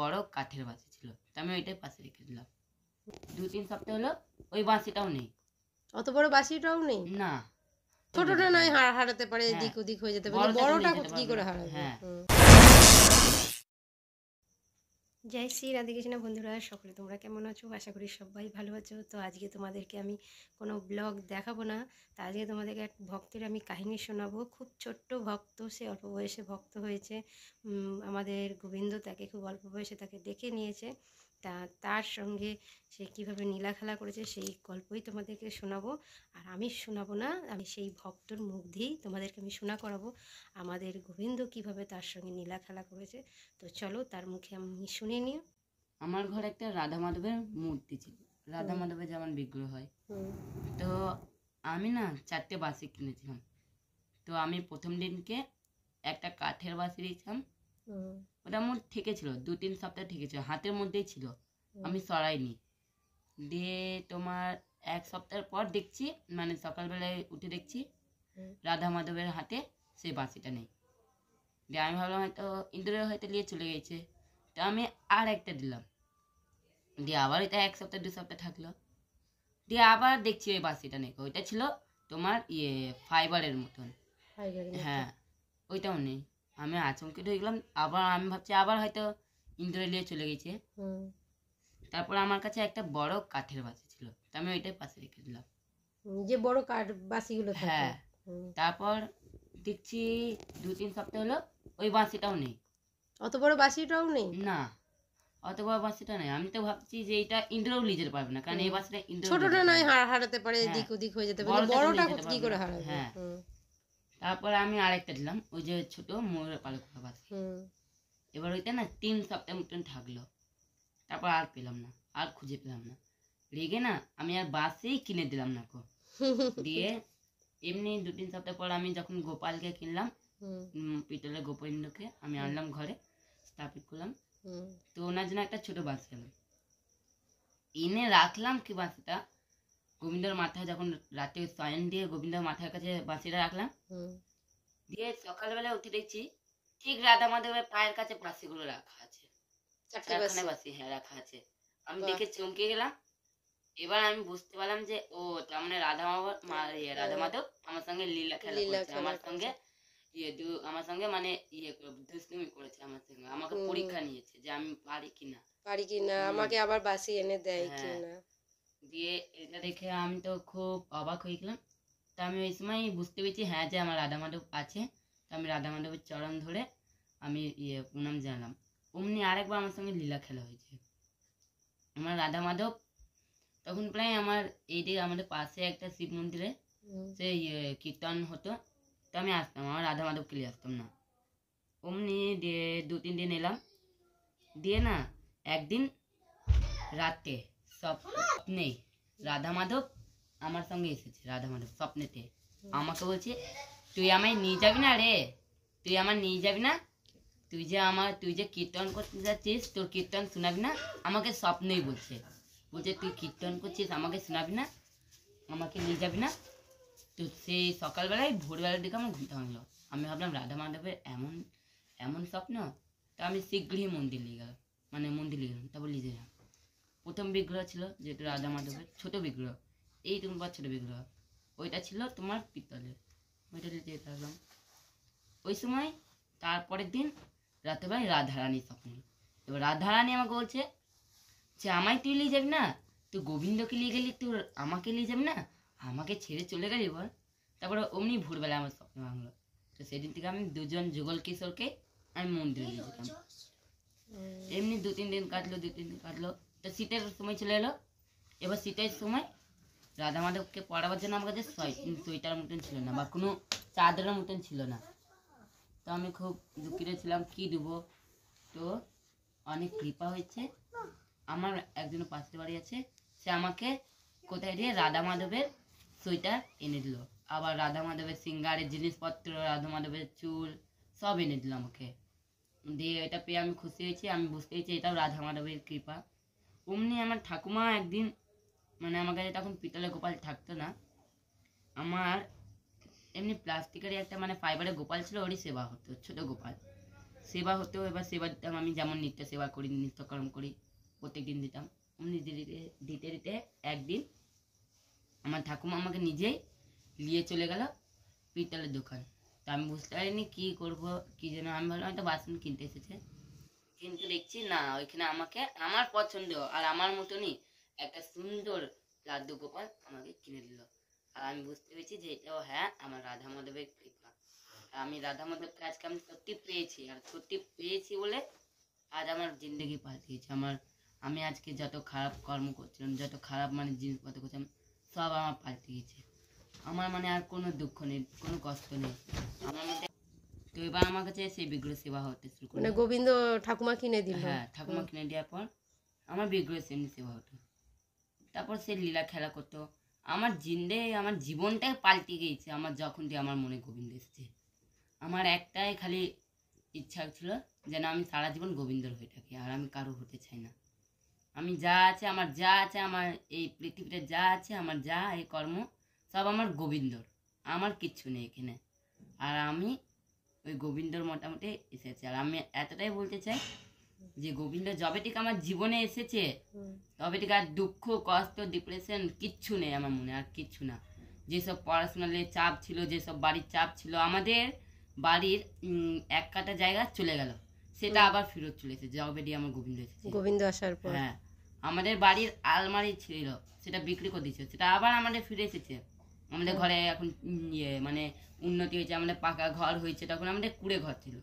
বড় কাঠের বাঁশি ছিল তো আমি ওইটাই পাশে রেখে দিলাম দু তিন সপ্তাহ হলো ওই বাঁশিটাও নেই অত বড় বাঁশিটাও নেই না ছোটটা নয় হারাতে পারে হ্যাঁ। এদিক ওদিক হয়ে যেতে পারে বড়টা কি করে হারাবে হ্যাঁ জয় শ্রী রাধিকৃষ্ণ বন্ধুরা সকলে তোমরা কেমন আছো আশা করি সবাই ভালো আছো তো আজকে তোমাদেরকে আমি কোনো ব্লগ দেখাবো না তা আজকে তোমাদেরকে এক ভক্তের আমি কাহিনী শোনাবো খুব ছোট্ট ভক্ত সে অল্প বয়সে ভক্ত হয়েছে আমাদের গোবিন্দ তাকে খুব অল্প বয়সে তাকে ডেকে নিয়েছে তা তার সঙ্গে সে কিভাবে নীলাখেলা করেছে সেই গল্পই তোমাদেরকে শোনাবো আর আমি শোনাবো না আমি সেই ভক্তর মুখ দিয়েই তোমাদেরকে আমি শোনা করাবো আমাদের গোবিন্দ কিভাবে তার সঙ্গে নীলাখেলা করেছে তো চলো তার মুখে আমি শুনে নিও আমার ঘরে একটা রাধা মাধবের মূর্তি ছিল রাধা মাধবের যেমন বিগ্রহ হয় তো আমি না চারটে বাসি কিনেছিলাম তো আমি প্রথম দিনকে একটা কাঠের বাসি দিয়েছিলাম ওটা ঠেকে ছিল দু তিন সপ্তাহ ছিল হাতের মধ্যেই ছিল আমি সরাইনি দিয়ে তোমার এক সপ্তাহের পর দেখছি মানে সকালবেলায় উঠে দেখছি রাধা মাধবের হাতে সেই বাঁশিটা নেই দিয়ে আমি ভাবলাম হয়তো ইন্দ্রের হয়তো নিয়ে চলে গেছে তো আমি আর একটা দিলাম দিয়ে আবার এটা এক সপ্তাহ দু সপ্তাহ থাকলো দিয়ে আবার দেখছি ওই বাঁশিটা নেই ওইটা ছিল তোমার ইয়ে ফাইবারের মতন হ্যাঁ ওইটাও নেই আমি আচমকে ঢুকে গেলাম আবার আমি ভাবছি আবার হয়তো ইন্দ্র নিয়ে চলে গেছে তারপর আমার কাছে একটা বড় কাঠের বাসি ছিল তো আমি ওইটাই পাশে রেখে দিলাম যে বড় কাঠ বাসিগুলো হ্যাঁ তারপর দেখছি দু তিন সপ্তাহ হলো ওই বাঁশিটাও নেই অত বড় বাঁশিটাও নেই না অত বড় বাঁশিটা নেই আমি তো ভাবছি যে এটা ইন্দ্রও লিজের পারবে না কারণ এই বাঁশিটা ইন্দ্র ছোটটা নয় হারাতে পারে হ্যাঁ, এদিক ওদিক হয়ে যেতে পারে বড়টা কি করে হারাবে হ্যাঁ তারপরে আমি আরেকটা দিলাম ওই যে ছোট ময়ূরের পালক ভাত এবার ওইটা না তিন সপ্তাহ মতন থাকলো তারপর আর পেলাম না আর খুঁজে পেলাম না রেগে না আমি আর বাসেই কিনে দিলাম না কো দিয়ে এমনি দু তিন সপ্তাহ পর আমি যখন গোপালকে কিনলাম পিতলের গোপালিন্দকে আমি আনলাম ঘরে স্থাপিত করলাম তো ওনার জন্য একটা ছোট বাস এনে রাখলাম কি বাসটা গোবিন্দর মাথায় যখন রাতে সয়ন দিয়ে গোবিন্দর মাথার কাছে বাঁশিটা রাখলাম দিয়ে সকালবেলা উঠে দেখছি ঠিক রাধা মাধবের পায়ের কাছে বাঁশিগুলো রাখা আছে চারখানে বাঁশি হ্যাঁ রাখা আছে আমি দেখে চমকে গেলাম এবার আমি বুঝতে পারলাম যে ও তার মানে রাধা ইয়ে, রাধা হ্যাঁ। মাধব আমার সঙ্গে লীলা খেলা করছে আমার সঙ্গে ইয়ে আমার সঙ্গে মানে ইয়ে দুষ্টুমি করেছে আমার সঙ্গে আমাকে পরীক্ষা নিয়েছে যে আমি পারি কিনা পারি কিনা আমাকে আবার বাসি এনে দেয় হ্যাঁ। কিনা দিয়ে এটা দেখে আমি তো খুব অবাক হয়ে গেলাম তা আমি ওই সময় বুঝতে পেরেছি হ্যাঁ যে আমার রাধা মাধব আছে তো আমি রাধা মাধবের চরণ ধরে আমি ইয়ে প্রণাম জানালাম অমনি আরেকবার আমার সঙ্গে লীলা খেলা হয়েছে আমার রাধা মাধব তখন প্রায় আমার এইদিকে আমাদের পাশে একটা শিব মন্দিরে সে ইয়ে কীর্তন হতো তো আমি আসতাম আমার রাধা মাধব কেলে আসতাম না অমনি দিয়ে দু তিন দিন এলাম দিয়ে না একদিন রাতে স্বপ্নে রাধা মাধব আমার সঙ্গে এসেছে রাধা মাধব স্বপ্নেতে আমাকে বলছে তুই আমায় নিয়ে যাবি না রে তুই আমার নিয়ে যাবি না তুই যে আমার তুই যে কীর্তন করতে যাচ্ছিস তোর কীর্তন শোনাবি না আমাকে স্বপ্নেই বলছে বলছে তুই কীর্তন করছিস আমাকে শোনাবি না আমাকে নিয়ে যাবি না তো সেই সকালবেলায় ভোরবেলার দিকে আমার ঘুমটা হলো আমি ভাবলাম রাধা মাধবের এমন এমন স্বপ্ন তা আমি শীঘ্রই মন্দির নিয়ে গেলাম মানে মন্দির নিয়ে গেলাম তারপর নিজে যেলাম প্রথম বিগ্রহ ছিল যেটা রাজা মাধবের ছোট বিগ্রহ এই তোমার ছোট বিগ্রহ ওইটা ছিল তোমার পিতলের ওইটা যেতে থাকলাম ওই সময় তারপরের দিন রাতেবেলায় রাধারানীর স্বপ্ন এবার রাধারানী আমাকে বলছে যে আমায় তুই নিয়ে যাবি না তুই গোবিন্দকে নিয়ে গেলি তুই আমাকে নিয়ে যাবি না আমাকে ছেড়ে চলে গেলি বল তারপরে অমনি ভোরবেলা আমার স্বপ্ন ভাঙলো তো সেদিন থেকে আমি দুজন যুগল কিশোরকে আমি মন্দিরে নিয়ে যেতাম এমনি দু তিন দিন কাটলো দু তিন দিন কাটলো তো শীতের সময় চলে এলো এবার শীতের সময় রাধা মাধবকে পড়াবার জন্য আমার কাছে সোয়েটার মতন ছিল না বা কোনো চাদরের মতন ছিল না তো আমি খুব দুঃখিত ছিলাম কী দেবো তো অনেক কৃপা হয়েছে আমার একজন পাশের বাড়ি আছে সে আমাকে কোথায় দিয়ে রাধা মাধবের সোয়েটার এনে দিল আবার রাধা মাধবের সিঙ্গারের জিনিসপত্র রাধা মাধবের চুল সব এনে দিল আমাকে দিয়ে এটা পেয়ে আমি খুশি হয়েছি আমি বুঝতে পেরেছি এটাও রাধা মাধবের কৃপা অমনি আমার ঠাকুমা একদিন মানে আমার কাছে তখন পিতলে গোপাল থাকতো না আমার এমনি প্লাস্টিকেরই একটা মানে ফাইবারের গোপাল ছিল ওরই সেবা হতো ছোটো গোপাল সেবা হতো এবার সেবা দিতাম আমি যেমন নিত্য সেবা করি নিত্যকর্ম করি প্রত্যেক দিন দিতাম অমনি দিতে দিতে দিতে একদিন আমার ঠাকুমা আমাকে নিজেই নিয়ে চলে গেল পিতলের দোকান তা আমি বুঝতে পারিনি কী করবো কী যেন আমি ভাবলাম হয়তো বাসন কিনতে এসেছে কিন্তু দেখছি না ওইখানে আমাকে আমার পছন্দ আর আমার মতনই একটা সুন্দর লাড্ডু গোপাল আমাকে কিনে দিল আর আমি বুঝতে পেরেছি যে এটাও হ্যাঁ আমার রাধা মাধবের কৃপা আমি রাধা মাধবকে আজকে আমি সত্যি পেয়েছি আর সত্যি পেয়েছি বলে আজ আমার জিন্দগি পাল্টিয়েছে আমার আমি আজকে যত খারাপ কর্ম করছিলাম যত খারাপ মানে জিনিসপত্র করছিলাম সব আমার পাল্টে গেছে আমার মানে আর কোনো দুঃখ নেই কোনো কষ্ট নেই আমার মধ্যে এবার আমার কাছে সেই বিগ্রহ সেবা হতে শুরু মানে গোবিন্দ ঠাকুমা কিনে দিল হ্যাঁ ঠাকুমা কিনে দেওয়ার পর আমার বিগ্রহ সেমনি সেবা হতো তারপর সে লীলা খেলা করতো আমার জিন্দে আমার জীবনটাই পাল্টে গিয়েছে আমার যখন দিয়ে আমার মনে গোবিন্দ এসেছে আমার একটাই খালি ইচ্ছা ছিল যেন আমি সারা জীবন গোবিন্দর হয়ে থাকি আর আমি কারো হতে চাই না আমি যা আছে আমার যা আছে আমার এই পৃথিবীতে যা আছে আমার যা এই কর্ম সব আমার গোবিন্দর আমার কিচ্ছু নেই এখানে আর আমি ওই গোবিন্দর মোটামুটি এসেছে আর আমি এতটাই বলতে চাই যে গোবিন্দ যবে থেকে আমার জীবনে এসেছে তবে থেকে আর দুঃখ কষ্ট ডিপ্রেশন কিচ্ছু নেই আমার মনে আর কিচ্ছু না যেসব পড়াশোনার চাপ ছিল যেসব বাড়ির চাপ ছিল আমাদের বাড়ির এক কাটা জায়গা চলে গেল সেটা আবার ফেরত চলে এসেছে যবে দিয়ে আমার গোবিন্দ এসেছে গোবিন্দ আসার পর হ্যাঁ আমাদের বাড়ির আলমারি ছিল সেটা বিক্রি করে দিয়েছে সেটা আবার আমাদের ফিরে এসেছে আমাদের ঘরে এখন ইয়ে মানে উন্নতি হয়েছে আমাদের পাকা ঘর হয়েছে তখন আমাদের কুড়ে ঘর ছিল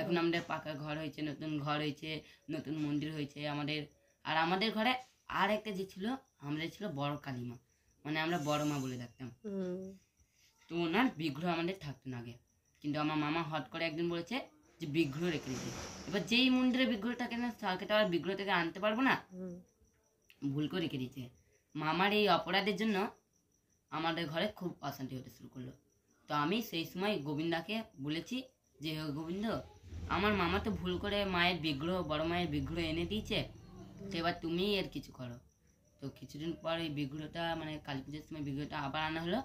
এখন আমাদের পাকা ঘর হয়েছে নতুন ঘর হয়েছে নতুন মন্দির হয়েছে আমাদের আর আমাদের ঘরে আর একটা যে ছিল আমাদের ছিল বড় কালিমা মানে আমরা বড় মা বলে থাকতাম তো ওনার বিগ্রহ আমাদের থাকতো না আগে কিন্তু আমার মামা হট করে একদিন বলেছে যে বিগ্রহ রেখে দিয়েছে এবার যেই মন্দিরে বিগ্রহ থাকে না তাকে তো আর বিগ্রহ থেকে আনতে পারবো না ভুল করে রেখে দিয়েছে মামার এই অপরাধের জন্য আমাদের ঘরে খুব অশান্তি হতে শুরু করলো তো আমি সেই সময় গোবিন্দাকে বলেছি যে গোবিন্দ আমার মামা তো ভুল করে মায়ের বিগ্রহ বড় মায়ের বিগ্রহ এনে দিয়েছে সেবার তুমি এর কিছু করো তো কিছুদিন পর এই বিগ্রহটা মানে কালী পুজোর সময় বিগ্রহটা আবার আনা হলো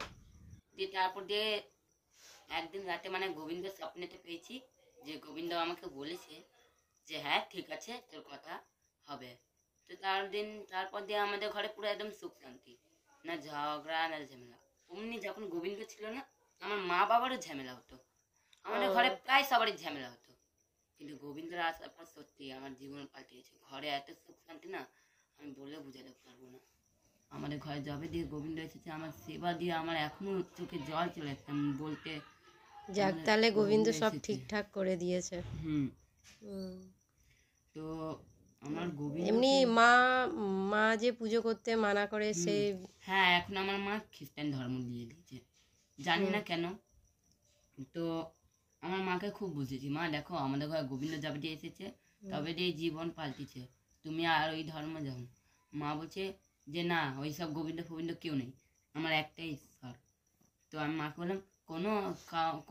দিয়ে তারপর দিয়ে একদিন রাতে মানে গোবিন্দ স্বপ্নেতে পেয়েছি যে গোবিন্দ আমাকে বলেছে যে হ্যাঁ ঠিক আছে তোর কথা হবে তো তার দিন তারপর দিয়ে আমাদের ঘরে পুরো একদম সুখ শান্তি না ঝগড়া না ঝামেলা অমনি যখন গোবিন্দ ছিল না আমার মা বাবারও ঝামেলা হতো আমাদের ঘরে প্রায় সবারই ঝামেলা হতো কিন্তু গোবিন্দর আসার পর সত্যি আমার জীবন পাল্টিয়েছে ঘরে এত সুখ শান্তি না আমি বলে বুঝাতে পারবো না আমাদের ঘরে জবে দিয়ে গোবিন্দ এসেছে আমার সেবা দিয়ে আমার এখনো চোখে জল চলে এসেছে বলতে যাক তাহলে গোবিন্দ সব ঠিকঠাক করে দিয়েছে হুম তো আমার গোবিন্দ এমনি মা মা যে পুজো করতে মানা করে সে হ্যাঁ এখন আমার মা খ্রিস্টান ধর্ম দিয়ে দিয়েছে জানি না কেন তো আমার মাকে খুব বুঝেছি মা দেখো আমাদের ঘরে গোবিন্দ জাপটি এসেছে তবে যে জীবন পাল্টেছে তুমি আর ওই ধর্ম যাও মা বলছে যে না ওই সব গোবিন্দ ফোবিন্দ কেউ নেই আমার একটাই ঈশ্বর তো আমি মাকে বললাম কোনো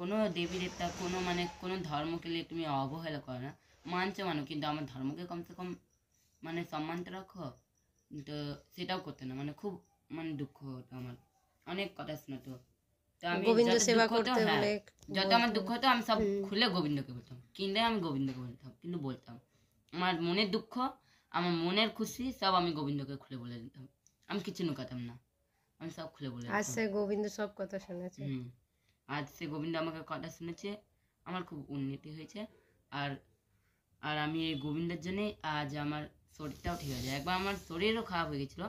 কোনো দেবী দেবতা কোনো মানে কোনো ধর্মকে নিয়ে তুমি অবহেলা করো না মানছো মানো কিন্তু আমার ধর্মকে কমসে কম মানে সম্মান তো রাখো তো সেটাও করতো না মানে খুব মানে দুঃখ হতো আমার অনেক কথা শোনাতো তো আমি হ্যাঁ, যত আমার দুঃখ হতো আমি সব খুলে গোবিন্দকে বলতাম কিনলে আমি গোবিন্দকে বলতাম কিন্তু বলতাম আমার মনের দুঃখ আমার মনের খুশি সব আমি গোবিন্দকে খুলে বলে দিতাম আমি কিছু নুকাতাম না আমি সব খুলে বলে আজ সে গোবিন্দ সব কথা শুনেছে আজ সে গোবিন্দ আমাকে কথা শুনেছে আমার খুব উন্নতি হয়েছে আর আর আমি এই গোবিন্দের জন্যে আজ আমার শরীরটাও ঠিক আছে একবার আমার শরীরও খারাপ হয়ে গেছিলো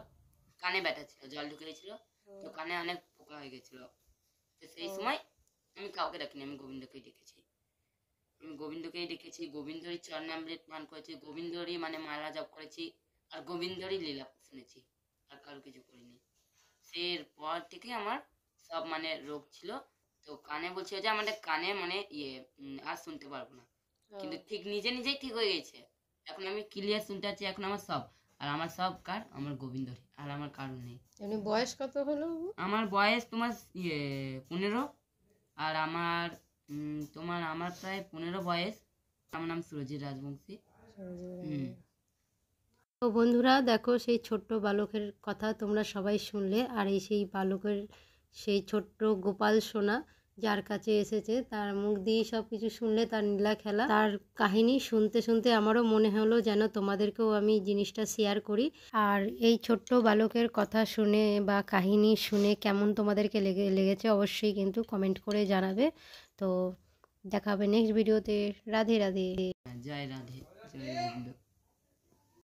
কানে ব্যথা ছিল জল ঢুকে গেছিলো তো কানে অনেক পোকা হয়ে গেছিলো তো সেই সময় আমি কাউকে দেখিনি আমি গোবিন্দকেই দেখেছি আমি গোবিন্দকেই ডেকেছি গোবিন্দরই চরণামৃত পান করেছি গোবিন্দরই মানে মালা জপ করেছি আর গোবিন্দরই লীলা শুনেছি আর কারো কিছু করিনি পর থেকে আমার সব মানে রোগ ছিল তো কানে বলছিল যে আমাদের কানে মানে ইয়ে আর শুনতে পারবো না কিন্তু ঠিক নিজে নিজেই ঠিক হয়ে গেছে এখন আমি ক্লিয়ার শুনতে পাচ্ছি এখন আমার সব আর আমার সব কার আমার গোবিন্দ আর আমার কারণ নেই এমনি বয়স কত হলো আমার বয়স তোমার ইয়ে পনেরো আর আমার তোমার আমার প্রায় পনেরো বয়স আমার নাম সুরজিৎ রাজবংশী তো বন্ধুরা দেখো সেই ছোট্ট বালকের কথা তোমরা সবাই শুনলে আর এই সেই বালকের সেই ছোট্ট গোপাল সোনা যার কাছে এসেছে তার মুখ দিয়েই সব কিছু শুনলে তার নীলা খেলা তার কাহিনী শুনতে শুনতে আমারও মনে হলো যেন তোমাদেরকেও আমি জিনিসটা শেয়ার করি আর এই ছোট্ট বালকের কথা শুনে বা কাহিনী শুনে কেমন তোমাদেরকে লেগে লেগেছে অবশ্যই কিন্তু কমেন্ট করে জানাবে তো দেখা হবে নেক্সট ভিডিওতে রাধে রাধে হ্যাঁ, জয় রাধে